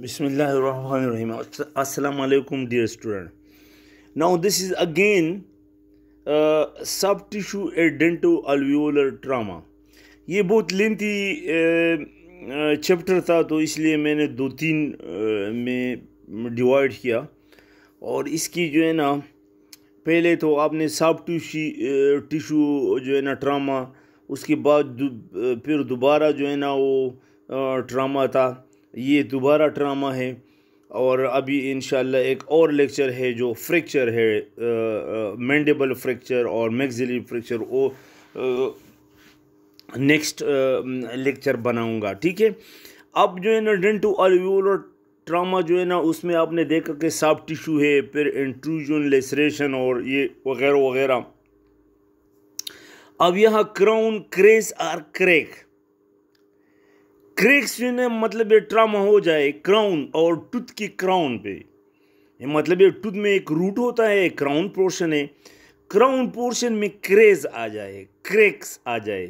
Bismillahirrahmanirrahim. Assalamu alaikum, dear student. Now, this is again uh, subtissue dento alveolar trauma. ये बहुत lengthy chapter था तो इसलिए मैंने दो तीन में डिवाइड किया और इसकी जो है ना पहले तो आपने साफ टिश्यू टिशू जो है ना ट्रामा उसके बाद फिर दोबारा जो है ना वो ट्रामा था ये दोबारा ड्रामा है और अभी इन एक और लेक्चर है जो फ्रैक्चर है मैंडेबल फ्रैक्चर और मैगजिली फ्रैक्चर वो नेक्स्ट लेक्चर बनाऊंगा ठीक है अब जो है ना डेंटू अलव्यूलर ट्रामा जो है ना उसमें आपने देखा कि साफ टिश्यू है फिर इंट्रूजन लेसरेशन और ये वगैरह वगैरह अब यहाँ crown craze or crack cracks ने मतलब ये ट्रामा हो जाए क्राउन और टूथ की क्राउन पे ये मतलब ये टूथ में एक रूट होता है क्राउन पोर्शन है क्राउन पोर्शन में क्रेज आ जाए क्रेक्स आ जाए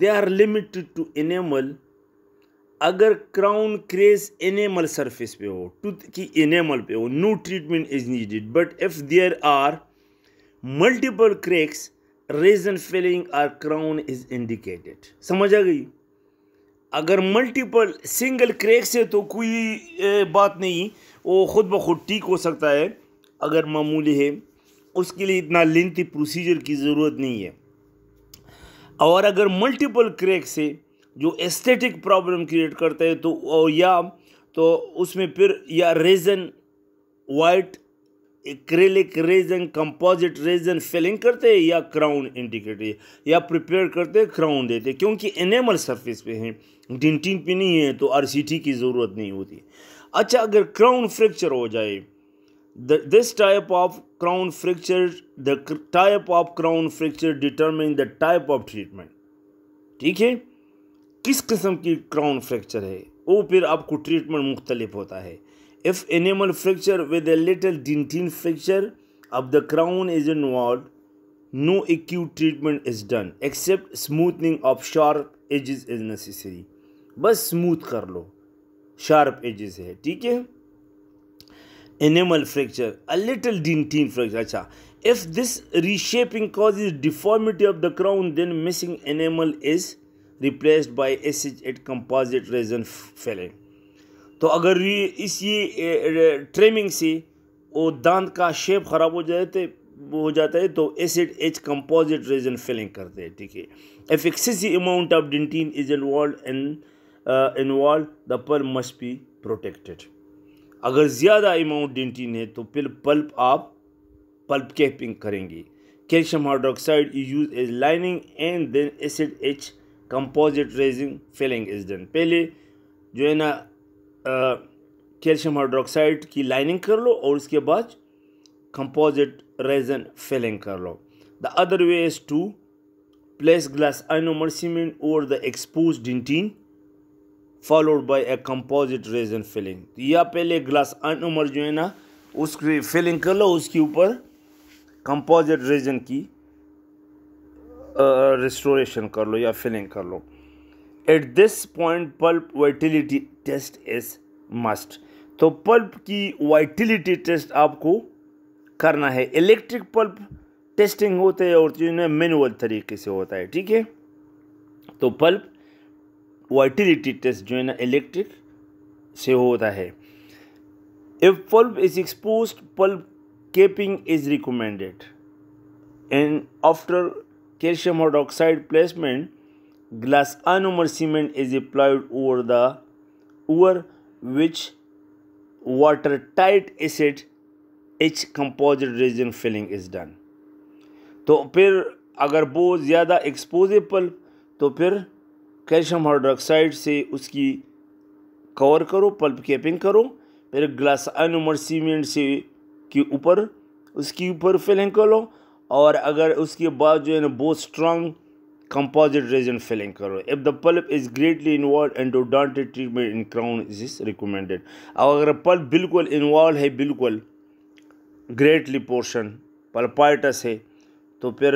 they are limited to enamel अगर क्राउन क्रेज एनेमल सरफेस पे हो टूथ की एनेमल पे हो no treatment is needed but if there are multiple cracks resin filling or crown is indicated समझ आ गई अगर मल्टीपल सिंगल क्रैक से तो कोई बात नहीं वो ख़ुद ब खुद ठीक हो सकता है अगर मामूली है उसके लिए इतना लेंथी प्रोसीजर की ज़रूरत नहीं है और अगर मल्टीपल क्रैक से जो एस्थेटिक प्रॉब्लम क्रिएट करता है तो और या तो उसमें फिर या resin white acrylic resin composite resin filling करते हैं या क्राउन इंडिकेटर या प्रिपेयर करते हैं क्राउन देते क्योंकि एनेमल सरफेस पे हैं डिंटिंग पे नहीं है तो आरसीटी की ज़रूरत नहीं होती अच्छा अगर क्राउन फ्रैक्चर हो जाए this type of crown fracture the type of crown fracture fracture the type of treatment ठीक है किस किस्म की क्राउन फ्रैक्चर है वो फिर आपको ट्रीटमेंट मुख्तलिफ होता है If enamel fracture with a little dentin fracture of the crown is involved, no acute treatment is done except smoothing of sharp edges is necessary. बस स्मूथ कर लो शार्प एजेस है ठीक है enamel fracture a little dentine fracture अच्छा if this reshaping cause is deformity of the crown then missing enamel is replaced by acid etch composite resin filling तो अगर ये इस ये ट्रेमिंग से वो दांत का शेप ख़राब हो जाए तो हो जाता है तो acid etch composite resin filling करते हैं ठीक है if excessive amount of dentine is involve in involve the pulp must be protected अगर ज़्यादा अमाउंट डेंटिन है तो फिर पल्प आप पल्प कैपिंग करेंगे calcium hydroxide is use as lining and then acid etch composite resin filling is done पहले जो है ना कैल्शियम हाइड्रोक्साइड की लाइनिंग कर लो और उसके बाद कंपोजिट रेजन फिलिंग कर लो the other way is to place glass ionomer cement over the expose dentine followed by a composite resin filling या पहले ग्लास आइनोमर जो है ना उसकी फिलिंग कर लो उसके ऊपर कंपोजिट रेजन की रिस्टोरेशन कर लो या फिलिंग कर लो at this point pulp vitality test is must तो पल्प की वाइटिलिटी टेस्ट आपको करना है इलेक्ट्रिक पल्प टेस्टिंग होते है और जिनमें मैनुअल तरीके से होता है ठीक है तो पल्प वाइटिलिटी टेस्ट जो है ना इलेक्ट्रिक से होता है if pulp is expose pulp capping is recommended and after calcium hydroxide placement glass ionomer cement is applied over the over which watertight acid etch composite resin filling is done तो फिर अगर वो ज़्यादा एक्सपोजेबल तो फिर कैल्शियम हाइड्रोक्साइड से उसकी cover करो पल्प कैपिंग करो फिर ग्लास अनुमर सीमेंट से के ऊपर उसकी ऊपर फिलिंग करो और अगर उसके बाद जो है ना बहुत स्ट्रांग कंपोजिट रेजन फिलिंग करो if the pulp is greatly involve and to treatment in crown is is recommended अब अगर पल्प बिल्कुल इन्वॉल्व है बिल्कुल ग्रेटली पोर्शन पल्पाइटस है तो फिर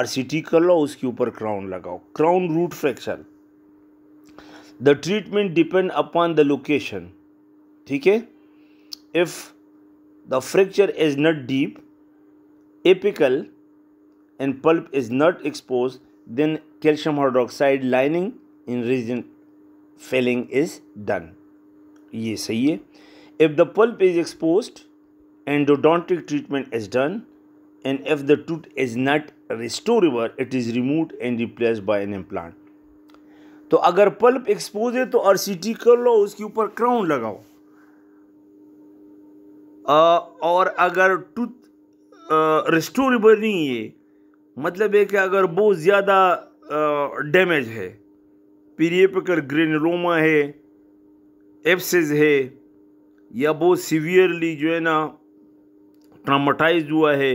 आर सी टी कर लो उसके ऊपर क्राउन लगाओ crown root fracture the treatment depend upon the location ठीक है if the fracture is not deep apical and pulp is not expose then calcium hydroxide lining in region filling is done ye sahi hai if the pulp is exposed endodontic treatment is done and if the tooth is not restorable it is removed and replaced by an implant to agar pulp एक्सपोज hai to rct kar lo uske upar crown lagao crown लगाओ आ, और अगर tooth रिस्टोरेबल नहीं मतलब है कि अगर बहुत ज़्यादा डैमेज है पीरियपिकल ग्रेनरोमा है एप्सिस है या बहुत सीवियरली जो है ना ट्रामाटाइज हुआ है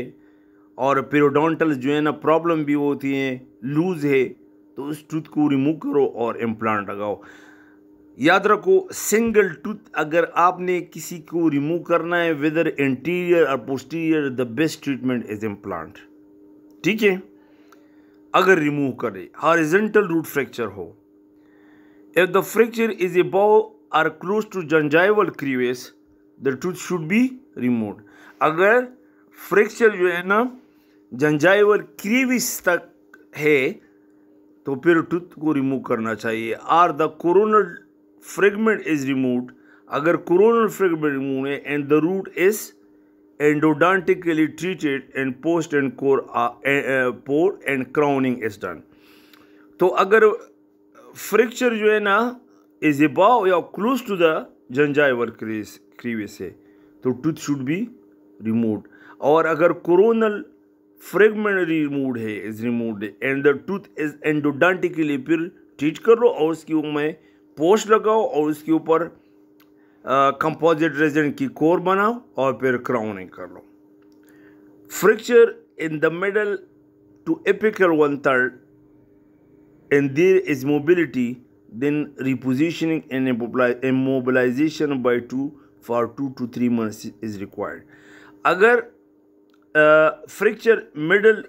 और पेरोडोंटल जो है ना प्रॉब्लम भी होती है लूज़ है तो उस टूथ को रिमूव करो और इम्प्लांट लगाओ याद रखो सिंगल टूथ अगर आपने किसी को रिमूव करना है वेदर इंटीरियर और posterior the best treatment is implant ठीक है अगर रिमूव करें हॉरिजेंटल रूट फ्रैक्चर हो if the fracture is above or close to gingival crevice the tooth should be remove अगर फ्रैक्चर जो है ना जंजाइवल क्रीविस तक है तो फिर टूथ को रिमूव करना चाहिए or the coronal fragment is remove अगर कोरोनल फ्रेगमेंट रिमूव है and the root is endodontically treated and post and core uh, uh, pore and crowning is done तो अगर फ्रैक्चर जो है ना इज अबाव या close to the gingival crevice है तो टूथ शुड बी रिमूव्ड और अगर कोरोनल फ्रेगमेंट रिमूव है is removed and the tooth is endodontically फिर ट्रीट कर लो और उसके ऊपर पोस्ट लगाओ और उसके ऊपर कंपोजिट रेजिन की कोर बनाओ और फिर क्राउनिंग कर लो fracture in the middle to apical one third in there is mobility then repositioning in immobilization by two for two to three months is required अगर fracture middle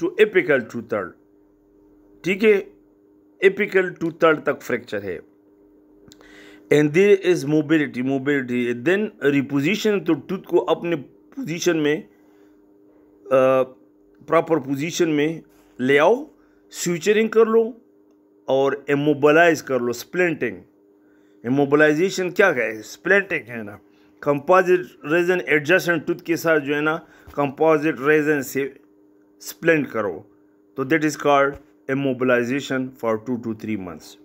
to apical two third ठीक है apical two third तक fracture है and there is mobility mobility then reposition तो tooth को अपने position में proper position में ले आओ स्विचरिंग कर लो और एमोबलाइज कर लो स्प्लेंटिंग एमोबलाइजेशन क्या है स्प्लेंटिंग है ना कंपोजिट रेजन एडजस्टन टूथ के साथ जो है ना कंपोजिट रेजन से स्प्लेंट करो तो that is called immobilization for two to three months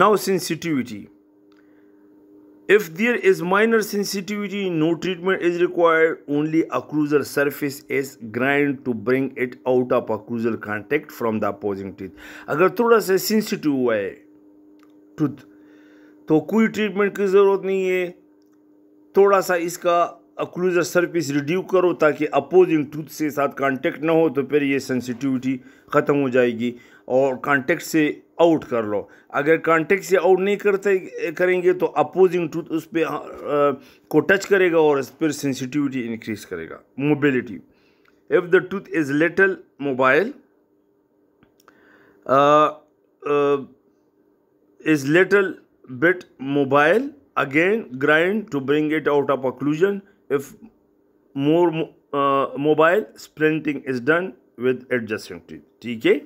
now sensitivity If there is minor sensitivity, no treatment is required, only occlusal surface is grind to bring it out of occlusal contact from the opposing teeth. अगर थोड़ा सा sensitive हुआ है tooth, तो कोई treatment की ज़रूरत नहीं है थोड़ा सा इसका अक्लूजर surface reduce करो ताकि opposing tooth से साथ contact ना हो तो फिर ये sensitivity ख़त्म हो जाएगी और contact से आउट कर लो अगर कॉन्टेक्ट से आउट नहीं करते करेंगे तो हाँ, अपोजिंग टूथ उस पर को टच करेगा और इस पर सेंसिटिविटी इनक्रीज करेगा mobility if the tooth is little mobile is little bit mobile again grind to bring it out of occlusion if more mobile splinting is done with adjusting tooth ठीक है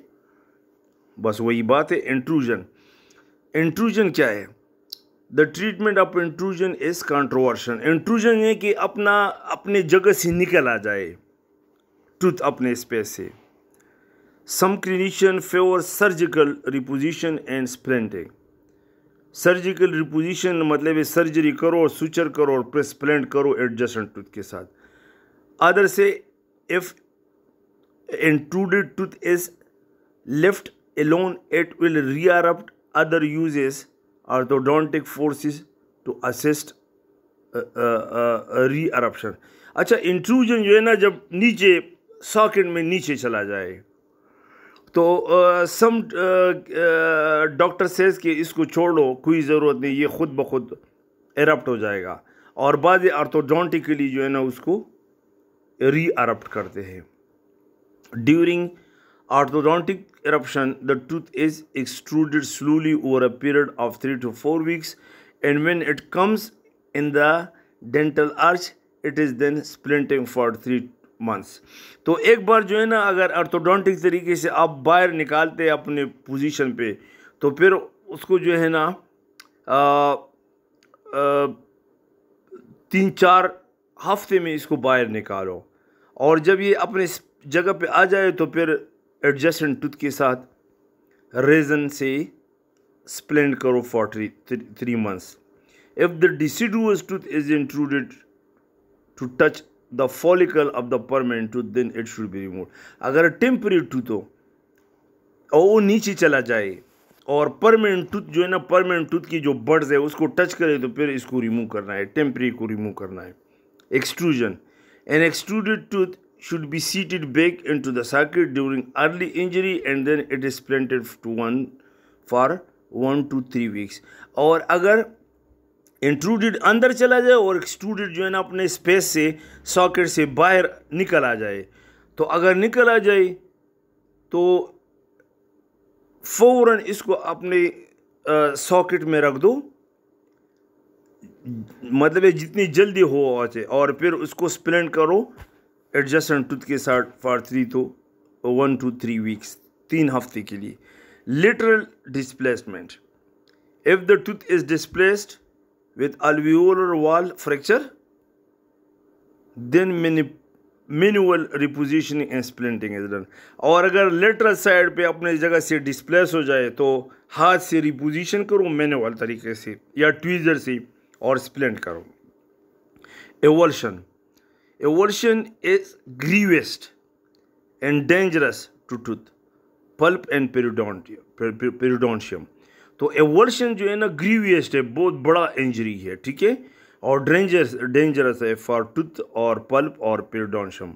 बस वही बात है इंट्रूजन इंट्रूजन क्या है the treatment of intrusion is controversial intrusion है कि अपना अपने जगह से निकल आ जाए ट्रुथ अपने स्पेस से some clinician favour surgical reposition and splinting surgical reposition मतलब है सर्जरी करो और सुचर करो और प्रेसप्लेंट करो एडजस्टेंट टूथ के साथ अदर से if intruded tooth is left alone it will re-erupt other uses or the odontic forces to assist uh, uh, uh, re-eruption. अच्छा intrusion जो है ना जब नीचे socket में नीचे चला जाए तो सम डॉक्टर सेज कि इसको छोड़ लो कोई ज़रूरत नहीं ये ख़ुद ब खुद एरप्ट हो जाएगा और बाद आर्थोडोंटिकली जो है ना उसको री अरप्ट करते हैं during orthodontic eruption, the tooth is extruded slowly over a period of 3 to 4 weeks and when it comes in the dental arch, it is then splinting for 3 months तो एक बार जो है ना अगर अर्थोडोंटिक तरीके से आप बाहर निकालते हैं अपने पोजीशन पे तो फिर उसको जो है ना आ, आ, तीन चार हफ्ते में इसको बाहर निकालो और जब ये अपने जगह पे आ जाए तो फिर एडजस्टेंट टूथ के साथ रेजन से स्प्लेंड करो for three three months if the deciduous tooth is included to touch the follicle of the permanent tooth then it should be remove अगर टेम्परेरी टूथ हो और वो नीचे चला जाए और परमानेंट टूथ जो है ना परमानेंट टूथ की जो बर्ड्स है उसको टच करे तो फिर इसको रिमूव करना है टेम्परेरी को रिमूव करना है extrusion an extruded tooth should be seated back into the circuit during early injury and then it is planted to one for one to three weeks और अगर इंट्रूडेड अंदर चला जाए और एक्सट्रूडेड जो है ना अपने स्पेस से सॉकेट से बाहर निकल आ जाए तो अगर निकल आ जाए तो फ़ौरन इसको अपने सॉकेट में रख दो मतलब जितनी जल्दी हो आ जाए और फिर उसको स्प्लेंड करो एडजस्टेंट टूथ के साथ फॉर थ्री तो वन टू थ्री वीक्स तीन हफ्ते के लिए lateral displacement if the tooth is displaced with alveolar wall fracture then minimal reposition and splinting is done और अगर लेटरल साइड पर अपने जगह से डिसप्लेस हो जाए तो हाथ से रिपोजिशन करो मेनुअल तरीके से या ट्वीजर से और स्प्लेंट करो avulsion is gravest and dangerous to tooth pulp and and periodontium. तो एवोल्यूशन जो है ना ग्रीवियस्ट है बहुत बड़ा इंजरी है ठीक है और डेंजरस डेंजरस है फॉर टूथ और पल्प और periodontium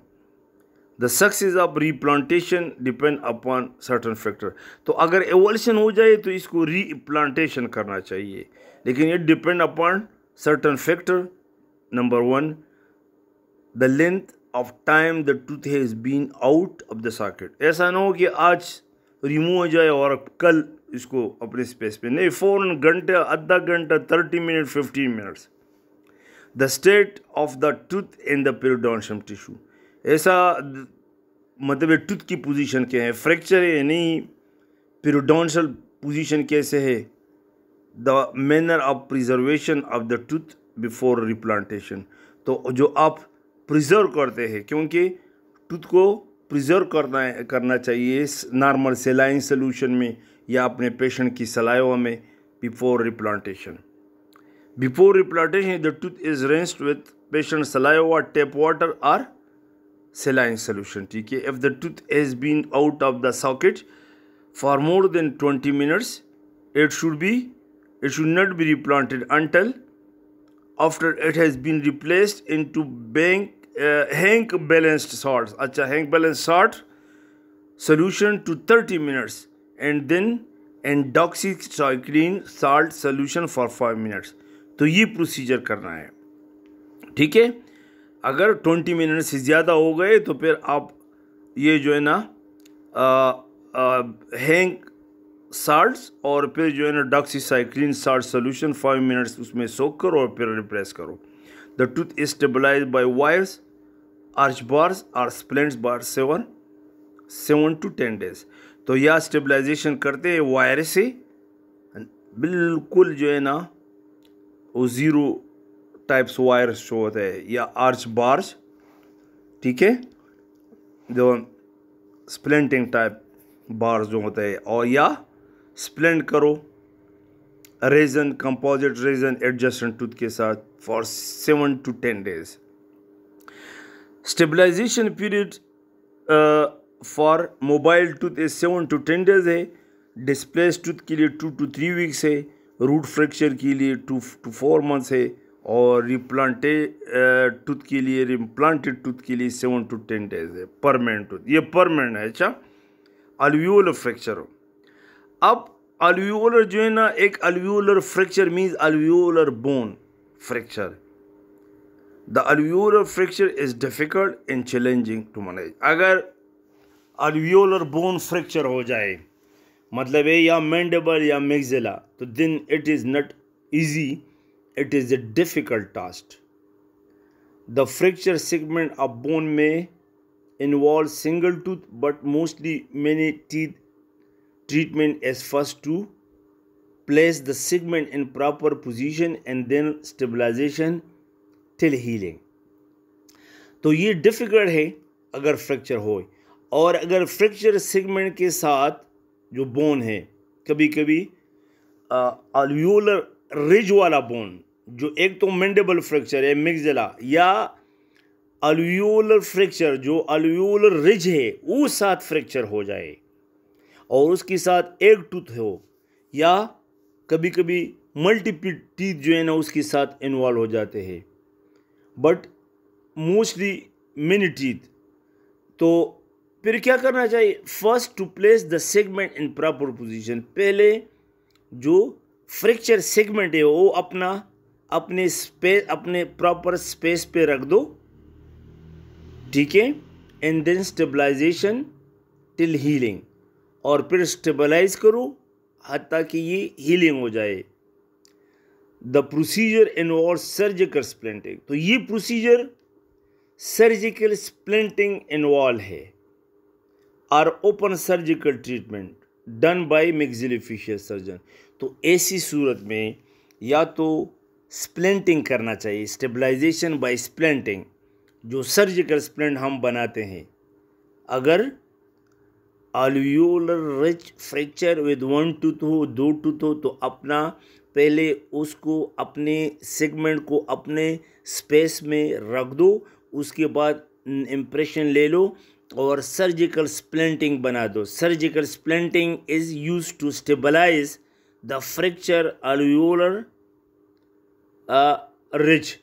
the success of replantation depend upon certain factor तो अगर एवोल्यूशन हो जाए तो इसको रीप्लांटेशन करना चाहिए लेकिन ये depend upon certain factor number one the length of time the tooth has been out of the socket ऐसा ना हो कि आज रिमूव हो जाए और कल इसको अपने स्पेस पे नहीं फ़ौरन घंटे आधा घंटा thirty minute fifteen minutes the state of the tooth and the periodontium tissue ऐसा मतलब टूथ की पोजीशन क्या है फ्रैक्चर है नहीं पेरिडोनशल पोजीशन कैसे है the manner of preservation of the tooth before replantation तो जो आप प्रिजर्व करते हैं क्योंकि टूथ को प्रिजर्व करना करना चाहिए नॉर्मल सेलाइन सोल्यूशन में या अपने पेशेंट की सलाहों में before replantation before replantation the tooth is rinsed with patient saliva tap water or saline solution ठीक है if the tooth has been out of the socket for more than twenty minutes it should be it should not be replanted until after it has been replaced in to बैंक Hank's balanced salt अच्छा Hank's balance salt solution to thirty minutes and then and doxycycline salt solution for five minutes तो ये procedure करना है ठीक है अगर twenty minute से ज़्यादा हो गए तो फिर आप ये जो है ना हैंक uh, uh, साल्ट्स और फिर जो है ना doxycycline salt solution five minutes उसमें सोख करो और फिर रिप्रेस करो the tooth is stabilize by wires arch bars or splints for seven seven to ten days तो यह स्टेबलाइजेशन करते हैं वायर से बिल्कुल जो है ना वो ज़ीरो टाइप्स वायर शो होता है या आर्च बार्स ठीक है जो स्प्लेंटिंग टाइप बार्स जो होता है और या स्प्लेंड करो resin composite resin adjacent tooth के साथ for seven to ten days stabilization period for mobile tooth is seven to ten days है डिस्प्लेस टूथ के लिए टू टू थ्री वीक्स है रूट फ्रैक्चर के लिए टू टू फोर मंथ्स है और रिप्लांटे टूथ के लिए रिप्लांटेड टूथ के लिए सेवन टू टेन डेज है परमानेंट टूथ ये परमानेंट है अच्छा अलव्यूल फ्रैक्चर हो अब अलव्यूलर जो है ना एक alveolar fracture means alveolar bone fracture the alveolar fracture is difficult and challenging to manage अगर अलवियोलर बोन फ्रैक्चर हो जाए मतलब है या मैंडेबल या मेगजिला तो then it is not easy it is a difficult task the fracture segment of bone में involve single tooth but mostly many teeth treatment is first to place the segment in proper position and then stabilization till healing तो ये difficult है अगर fracture हो और अगर fracture segment के साथ जो बोन है कभी कभी अलवियोलर रिज वाला बोन जो एक तो मैंडेबल फ्रैक्चर है मिक्सला या अलवियोलर फ्रैक्चर जो अलवियोलर रिज है वो साथ फ्रैक्चर हो जाए और उसके साथ एक टूथ हो या कभी कभी मल्टीपल टीथ जो है ना उसके साथ इन्वॉल्व हो जाते हैं बट मोस्टली मिनी टीथ तो फिर क्या करना चाहिए first to place the segment in proper position पहले जो फ्रैक्चर सेगमेंट है वो अपना अपने स्पेस अपने प्रॉपर स्पेस पे रख दो ठीक है and then stabilization till healing और फिर स्टेबलाइज करो हती कि ये हीलिंग हो जाए the procedure involve surgical splinting तो ये प्रोसीजर सर्जिकल स्प्लेंटिंग इन्वॉल्व है or open surgical treatment done by maxillofacial surgeon तो ऐसी सूरत में या तो स्प्लेंटिंग करना चाहिए स्टेबलाइजेशन बाय स्प्लेंटिंग जो सर्जिकल स्प्लेंट हम बनाते हैं अगर alveolar ridge fracture with one tooth हो दो टूथ हो तो अपना पहले उसको अपने सेगमेंट को अपने स्पेस में रख दो उसके बाद इम्प्रेशन ले लो और सर्जिकल स्प्लेंटिंग बना दो surgical splinting is use to stabilize the fracture alveolar ridge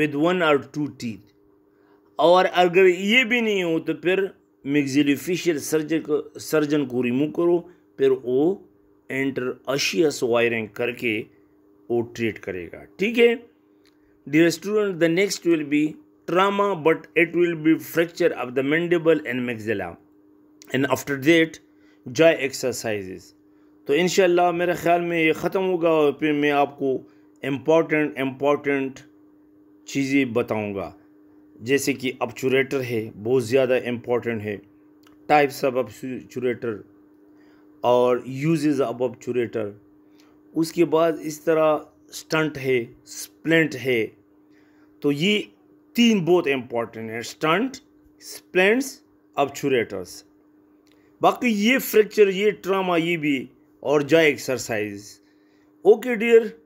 with one और टू टीथ और अगर ये भी नहीं हो तो फिर ਮਿਗਜ਼ੀਲੀਫੀਸ਼ੀਅਲ ਸਰਜਨ सर्जन को रिमूव करो फिर वो एंटर अशियस वायरिंग करके वो ट्रीट करेगा ठीक है dear student the next will be trauma but it will be fracture of the mandible and maxilla and after that jaw exercises तो इन मेरे ख़्याल में ये ख़त्म होगा और फिर मैं आपको इम्पॉर्टेंट इम्पॉर्टेंट चीज़ें बताऊँगा जैसे कि अपचुरेटर है बहुत ज़्यादा इम्पोर्टेंट है टाइप्स ऑफ अपचुरेटर और यूज ऑफ अपचुरेटर उसके बाद इस तरह स्टंट है स्प्लेंट है तो ये तीन बहुत इम्पॉर्टेंट है स्टंट स्प्लेंट्स अपचुरेटर्स बाकी ये फ्रैक्चर ये ट्रामा ये भी और जाए एक्सरसाइज ओके डियर